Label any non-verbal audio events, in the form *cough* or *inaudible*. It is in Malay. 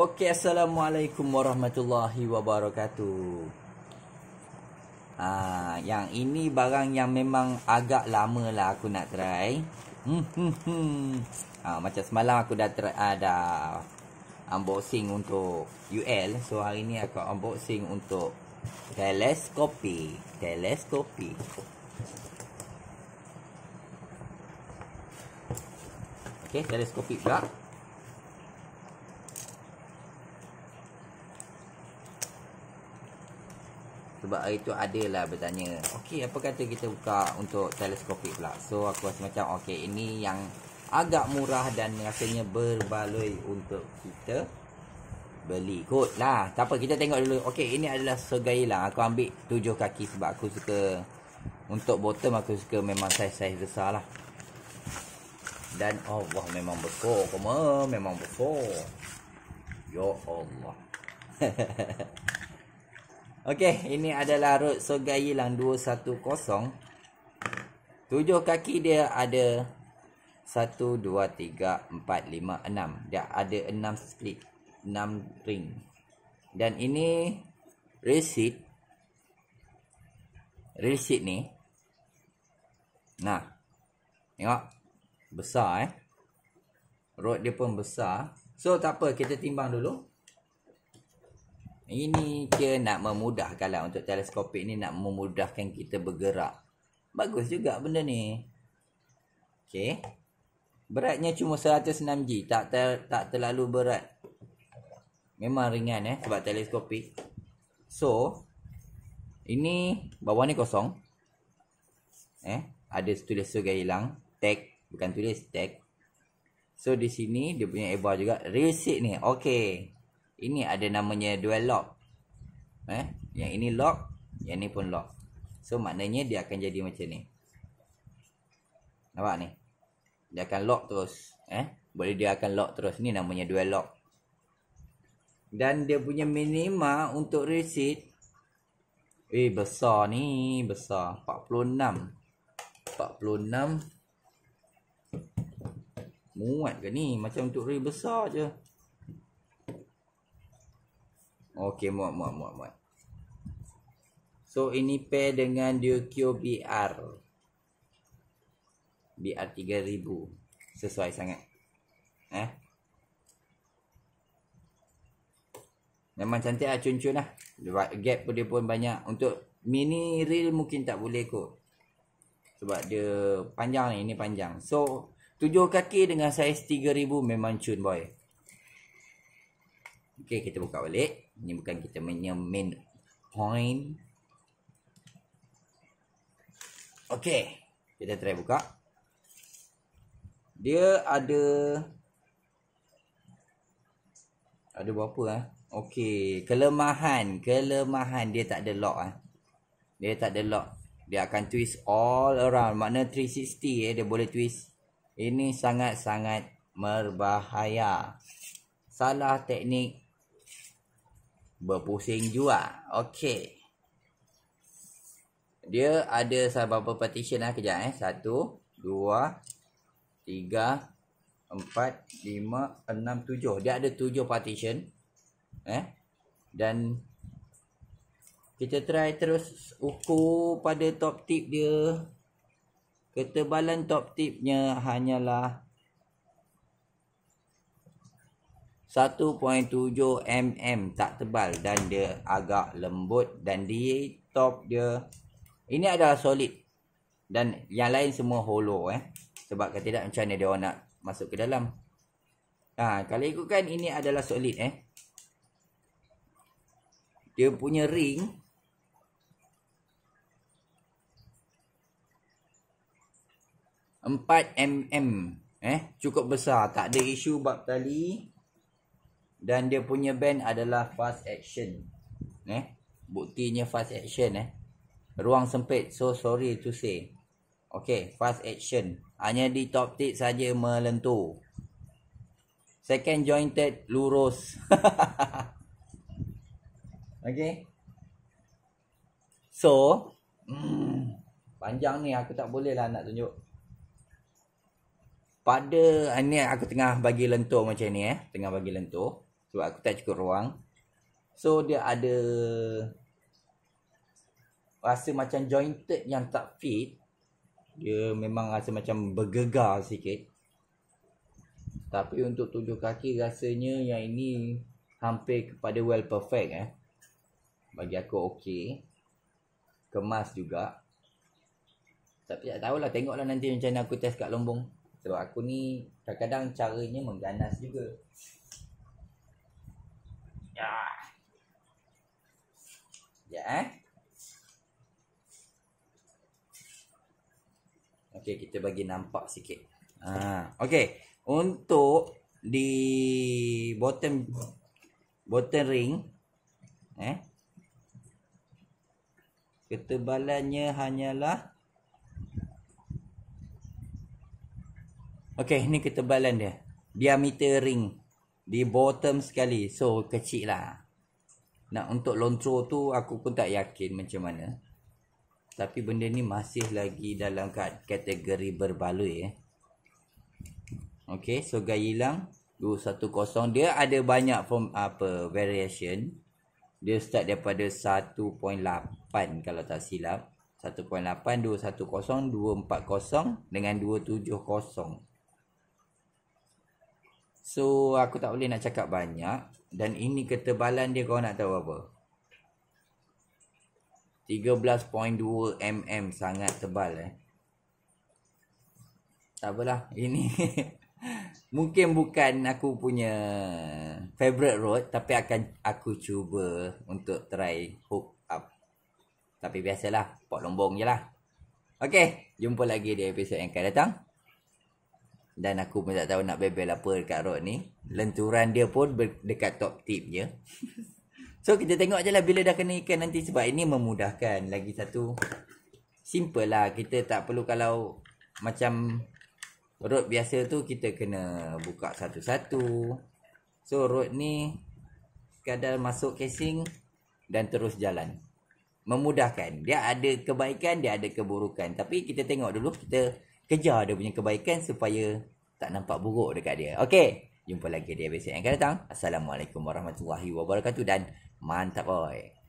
Okey, assalamualaikum warahmatullahi wabarakatuh. Ha, yang ini barang yang memang agak lama lah aku nak try. Hmm, hmm, hmm. Ha, macam semalam aku dah try, ada ah, ha, unboxing untuk UL. So hari ni aku unboxing untuk teleskopi, teleskopi. Okey, teleskopi pula. Sebab hari tu ada lah bertanya Okey apa kata kita buka untuk teleskopik pula So aku rasa macam okey ini yang agak murah dan rasanya berbaloi untuk kita beli Good lah tak apa kita tengok dulu Okey ini adalah segaila aku ambil tujuh kaki sebab aku suka Untuk bottom aku suka memang saiz-saiz besar lah Dan oh wah memang besar koma memang besar Ya Allah *laughs* Okey, ini adalah rod Sogai Lang 210. Tujuh kaki dia ada 1 2 3 4 5 6. Dia ada 6 split, 6 ring. Dan ini receipt receipt ni. Nah. Tengok. Besar eh. rod dia pun besar. So tak apa, kita timbang dulu. Ini dia nak memudahkan lah untuk teleskopik ni nak memudahkan kita bergerak. Bagus juga benda ni. Okay. Beratnya cuma 106G. Tak ter, tak terlalu berat. Memang ringan eh sebab teleskopik. So, ini bawah ni kosong. Eh, ada tulis surga hilang. Tag. Bukan tulis, tag. So, di sini dia punya ebar juga. Receipt ni. Okay. Ini ada namanya dual lock. Eh, yang ini lock, yang ini pun lock. So maknanya dia akan jadi macam ni. Nampak ni? Dia akan lock terus, eh. Boleh dia akan lock terus. Ni namanya dual lock. Dan dia punya minima untuk resit eh besar ni, besar 46. 46 muat ke ni macam untuk rail besar je Okey, muat, muat, muat, muat. So, ini pair dengan Dukio BR. BR 3000. Sesuai sangat. Eh? Memang cantik lah, cun-cun lah. Gap pun dia pun banyak. Untuk mini reel mungkin tak boleh kot. Sebab dia panjang ni, ini panjang. So, tujuh kaki dengan saiz 3000 memang cun boy. Okay, kita buka balik. Ini bukan kita punya main point Okay kita try buka dia ada ada berapa ah eh? okey kelemahan kelemahan dia tak ada lock ah dia tak ada lock dia akan twist all around makna 360 eh dia boleh twist ini sangat-sangat berbahaya salah teknik berpusing juga. Okey. Dia ada beberapa partition lah kejap eh. Satu, dua, tiga, empat, lima, enam, tujuh. Dia ada tujuh partition. Eh. Dan kita try terus ukur pada top tip dia. Ketebalan top tipnya hanyalah 0.5. 1.7 mm tak tebal dan dia agak lembut dan di top dia ini adalah solid dan yang lain semua hollow eh sebab kata tidak macam mana dia nak masuk ke dalam ha, kalau ikutkan ini adalah solid eh dia punya ring Empat mm eh cukup besar tak ada isu bab tali dan dia punya band adalah fast action eh buktinya fast action eh ruang sempit so sorry to say okay fast action hanya di top tip saja melentur second jointed lurus *laughs* okay so hmm, panjang ni aku tak boleh lah nak tunjuk pada ini aku tengah bagi lentur macam ni eh tengah bagi lentur sebab aku tak cukup ruang so dia ada rasa macam jointed yang tak fit dia memang rasa macam bergegar sikit tapi untuk tujuh kaki rasanya yang ini hampir kepada well perfect eh bagi aku okey kemas juga tapi tak tahulah tengoklah nanti macam mana aku test kat lombong sebab aku ni kadang-kadang caranya mengganas juga Ya. Ya eh. Okey, kita bagi nampak sikit. Ha, okey. Untuk di bottom bottom ring eh ketebalannya hanyalah Okey, ini ketebalan dia. Diameter ring. 0.5 di bottom sekali so kecil lah nak untuk lontro tu aku pun tak yakin macam mana tapi benda ni masih lagi dalam kategori berbaloi eh. Okay, so gaya hilang. 210. Dia ada banyak form, apa variation. Dia start daripada 1.8 kalau tak silap. 1.8, 210, 240 dengan 270. So aku tak boleh nak cakap banyak Dan ini ketebalan dia kau nak tahu apa 13.2 mm sangat tebal eh Tak apalah ini *laughs* Mungkin bukan aku punya favorite road Tapi akan aku cuba untuk try hook up Tapi biasalah pot lombong je lah Okay jumpa lagi di episod yang akan datang dan aku pun tak tahu nak bebel apa dekat road ni lenturan dia pun ber- dekat top tip je *laughs* so kita tengok je lah bila dah kena ikan nanti sebab ini memudahkan lagi satu simple lah kita tak perlu kalau macam road biasa tu kita kena buka satu-satu so road ni sekadar masuk casing dan terus jalan memudahkan dia ada kebaikan dia ada keburukan tapi kita tengok dulu kita kejar dia punya kebaikan supaya tak nampak buruk dekat dia. Okey, jumpa lagi di episode yang akan datang. Assalamualaikum warahmatullahi wabarakatuh dan mantap oi.